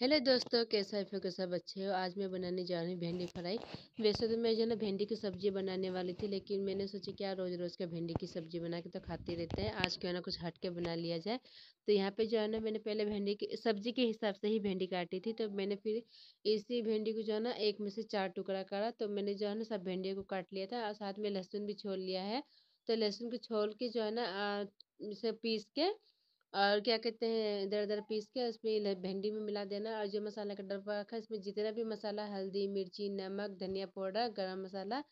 hello दोस्तों कैसा है फिर कैसा बच्चे हो आज मैं बनाने जा रही हूँ भिंडी फ्राई वैसे तो मैं जो ना भिंडी की सब्ज़ी बनाने वाली थी लेकिन मैंने सोचा क्या रोज़ रोज़ का भिंडी की सब्ज़ी बना के तो खाते रहते हैं आज क्यों ना कुछ हट के बना लिया जाए तो यहाँ पे जो है ना मैंने पहले भेंडी की सब्ज़ी के हिसाब से ही भिंडी काटी थी तो मैंने फिर इसी भिंडी को जो है ना एक में से चार टुकड़ा करा तो मैंने जो है ना सब भिंडी को काट लिया था और साथ में लहसुन भी छोड़ लिया है तो लहसुन को छोड़ के जो है ना इसे पीस के और क्या कहते हैं इधर उधर पीस के उसमें भिंडी में मिला देना और जो मसाला का डब्बा रखा है इसमें जितना भी मसाला हल्दी मिर्ची नमक धनिया पाउडर गरम मसाला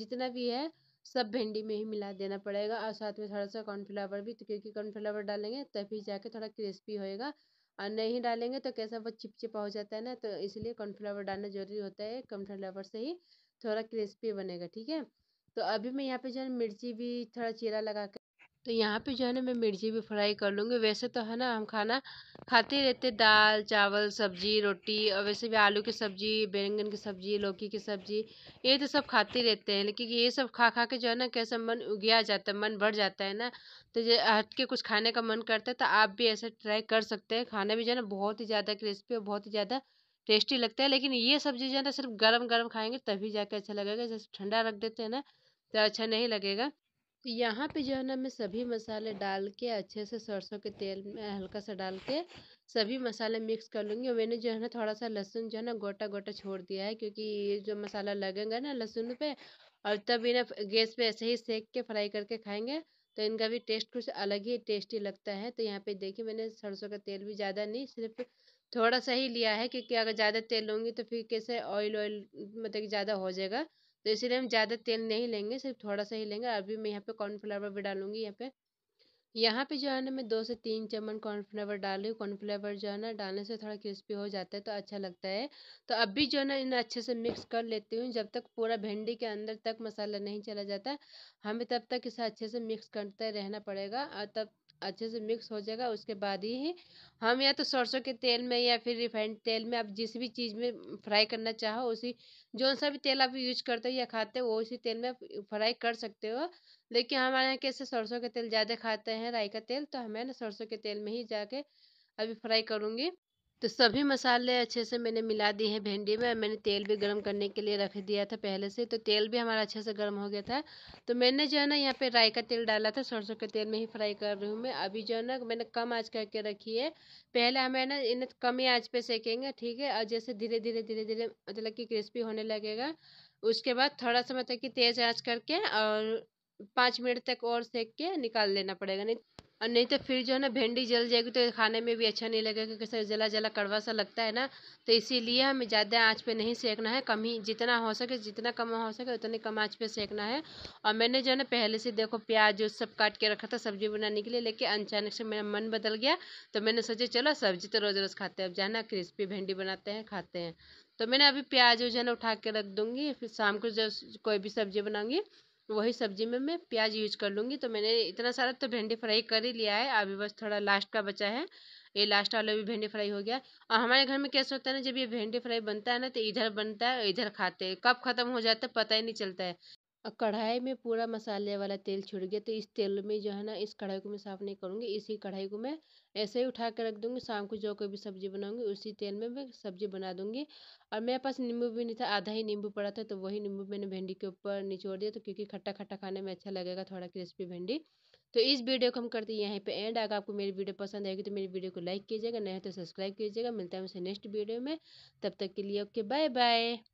जितना भी है सब भिंडी में ही मिला देना पड़ेगा और साथ में थोड़ा सा कॉर्नफ्लावर भी तो क्योंकि कॉर्नफ्लावर डालेंगे तभी जाके थोड़ा क्रिस्पी होएगा और नहीं डालेंगे तो कैसा वो चिपचिपा हो जाता है ना तो इसलिए कॉर्नफ्लावर डालना जरूरी होता है कॉर्नफ्लावर से ही थोड़ा क्रिस्पी बनेगा ठीक है तो अभी मैं यहाँ पे जो है मिर्ची भी थोड़ा चीरा लगा कर तो यहाँ पे जो है ना मैं मिर्ची भी फ्राई कर लूँगी वैसे तो है ना हम खाना खाते रहते दाल चावल सब्जी रोटी और वैसे भी आलू की सब्जी बैंगन की सब्जी लौकी की सब्जी ये तो सब खाते रहते हैं लेकिन ये सब खा खा के जो है ना कैसे मन उगिया जाता है मन बढ़ जाता है ना तो जो हट के कुछ खाने का मन करता है तो आप भी ऐसा ट्राई कर सकते हैं खाना भी जो है ना बहुत ही ज़्यादा क्रिस्पी और बहुत ही ज़्यादा टेस्टी लगता है लेकिन ये सब्जी जो है ना सिर्फ गर्म गर्म खाएंगे तभी जाके अच्छा लगेगा जैसे ठंडा रख देते हैं ना तो अच्छा नहीं लगेगा तो यहाँ पे जो है ना मैं सभी मसाले डाल के अच्छे से सरसों के तेल में हल्का सा डाल के सभी मसाले मिक्स कर लूँगी और मैंने जो है ना थोड़ा सा लहसुन जो है ना गोटा गोटा छोड़ दिया है क्योंकि ये जो मसाला लगेगा ना लहसुन पे और तब इन्हें गैस पे ऐसे ही सेक के फ्राई करके खाएंगे तो इनका भी टेस्ट कुछ अलग ही टेस्टी लगता है तो यहाँ पे देखिए मैंने सरसों का तेल भी ज़्यादा नहीं सिर्फ थोड़ा सा ही लिया है क्योंकि अगर ज़्यादा तेल लूँगी तो फिर कैसे ऑयल ऑयल मतलब ज़्यादा हो जाएगा तो इसीलिए हम ज़्यादा तेल नहीं लेंगे सिर्फ थोड़ा सा ही लेंगे अभी मैं यहाँ पे कॉर्नफ्लावर भी डालूँगी यहाँ पे यहाँ पे जो है ना मैं दो से तीन चम्मच कॉर्नफ्लावर डाली हूँ कॉर्नफ्लावर जो है ना डालने से थोड़ा क्रिस्पी हो जाता है तो अच्छा लगता है तो अभी जो है ना इन्हें अच्छे से मिक्स कर लेती हूँ जब तक पूरा भिंडी के अंदर तक मसाला नहीं चला जाता हमें तब तक इसे अच्छे से मिक्स करते रहना पड़ेगा और तब अच्छे से मिक्स हो जाएगा उसके बाद ही हम या तो सरसों के तेल में या फिर रिफाइंड तेल में आप जिस भी चीज़ में फ्राई करना चाहो उसी जौन सा भी तेल आप यूज करते हो या खाते हो वो उसी तेल में फ्राई कर सकते हो लेकिन हमारे यहाँ कैसे सरसों के तेल ज़्यादा खाते हैं राई का तेल तो हमें ना सरसों के तेल में ही जाके अभी फ्राई करूँगी तो सभी मसाले अच्छे से मैंने मिला दिए हैं भिंडी में मैंने तेल भी गर्म करने के लिए रख दिया था पहले से तो तेल भी हमारा अच्छे से गर्म हो गया था तो मैंने जो है ना यहाँ पे राई का तेल डाला था सरसों के तेल में ही फ्राई कर रही हूँ मैं अभी जो है ना मैंने कम आँच करके रखी है पहले हमें ना इन्हें कम ही आँच पर सेकेंगे ठीक है और जैसे धीरे धीरे धीरे धीरे मतलब कि क्रिस्पी होने लगेगा उसके बाद थोड़ा सा मतलब कि तेज़ आँच करके और पाँच मिनट तक और सेक के निकाल लेना पड़ेगा नहीं और नहीं तो फिर जो है ना भिंडी जल जाएगी तो खाने में भी अच्छा नहीं लगेगा क्योंकि जला जला कड़वा सा लगता है ना तो इसीलिए हमें ज़्यादा आँच पे नहीं सेकना है कम ही जितना हो सके जितना कम हो सके उतनी कम आँच पे सेकना है और मैंने जो है ना पहले से देखो प्याज सब काट के रखा था सब्जी बनाने के लिए लेकिन अचानक से मेरा मन बदल गया तो मैंने सोचा चलो सब्जी तो रोज़ रोज़ खाते हैं अब जाना क्रिस्पी भिंडी बनाते हैं खाते हैं तो मैंने अभी प्याज जो है ना उठा के रख दूँगी फिर शाम को जब कोई भी सब्जी बनाऊँगी वही सब्जी में मैं प्याज यूज कर लूँगी तो मैंने इतना सारा तो भिंडी फ्राई कर ही लिया है अभी बस थोड़ा लास्ट का बचा है ये लास्ट वाला भी भेंडी फ्राई हो गया और हमारे घर में कैसे होता है ना जब ये भेंडी फ्राई बनता है ना तो इधर बनता है इधर खाते हैं कब खत्म हो जाता है पता ही नहीं चलता है कढ़ाई में पूरा मसाले वाला तेल छिड़ गया तो इस तेल में जो है ना इस कढ़ाई को मैं साफ़ नहीं करूँगी इसी कढ़ाई को मैं ऐसे ही उठा कर रख दूँगी शाम को जो कोई भी सब्ज़ी बनाऊँगी उसी तेल में मैं सब्ज़ी बना दूँगी और मेरे पास नींबू भी नहीं था आधा ही नींबू पड़ा था तो वही नींबू मैंने भिंडी के ऊपर निचोड़ दिया तो क्योंकि खट्टा खट्टा खाने में अच्छा लगेगा थोड़ा क्रिस्पी भिंडी तो इस वीडियो को हम करते हैं यहीं पे एंड अगर आपको मेरी वीडियो पसंद आएगी तो मेरी वीडियो को लाइक कीजिएगा नहीं तो सब्सक्राइब कीजिएगा मिलता है मुझसे नेक्स्ट वीडियो में तब तक के लिए ओके बाय बाय